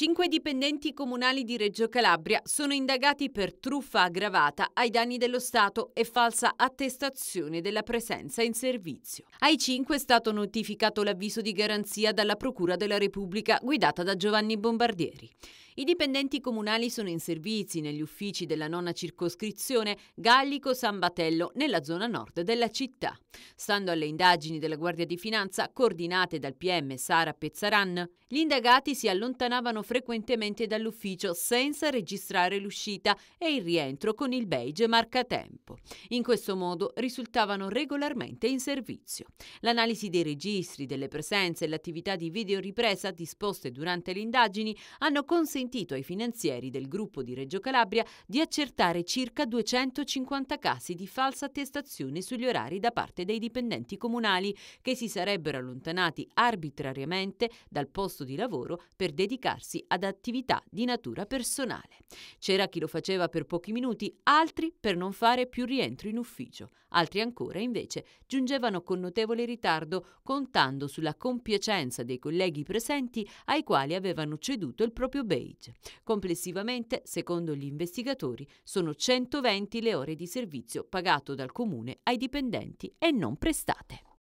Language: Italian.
Cinque dipendenti comunali di Reggio Calabria sono indagati per truffa aggravata ai danni dello Stato e falsa attestazione della presenza in servizio. Ai cinque è stato notificato l'avviso di garanzia dalla Procura della Repubblica guidata da Giovanni Bombardieri. I dipendenti comunali sono in servizi negli uffici della nona circoscrizione Gallico-San Batello, nella zona nord della città. Stando alle indagini della Guardia di Finanza, coordinate dal PM Sara Pezzaran, gli indagati si allontanavano frequentemente dall'ufficio senza registrare l'uscita e il rientro con il beige marcatempo. In questo modo risultavano regolarmente in servizio. L'analisi dei registri, delle presenze e l'attività di videoripresa disposte durante le indagini hanno consentito consentito ai finanzieri del gruppo di Reggio Calabria di accertare circa 250 casi di falsa attestazione sugli orari da parte dei dipendenti comunali che si sarebbero allontanati arbitrariamente dal posto di lavoro per dedicarsi ad attività di natura personale. C'era chi lo faceva per pochi minuti, altri per non fare più rientro in ufficio, altri ancora invece giungevano con notevole ritardo contando sulla compiacenza dei colleghi presenti ai quali avevano ceduto il proprio bait legge. Complessivamente, secondo gli investigatori, sono 120 le ore di servizio pagato dal comune ai dipendenti e non prestate.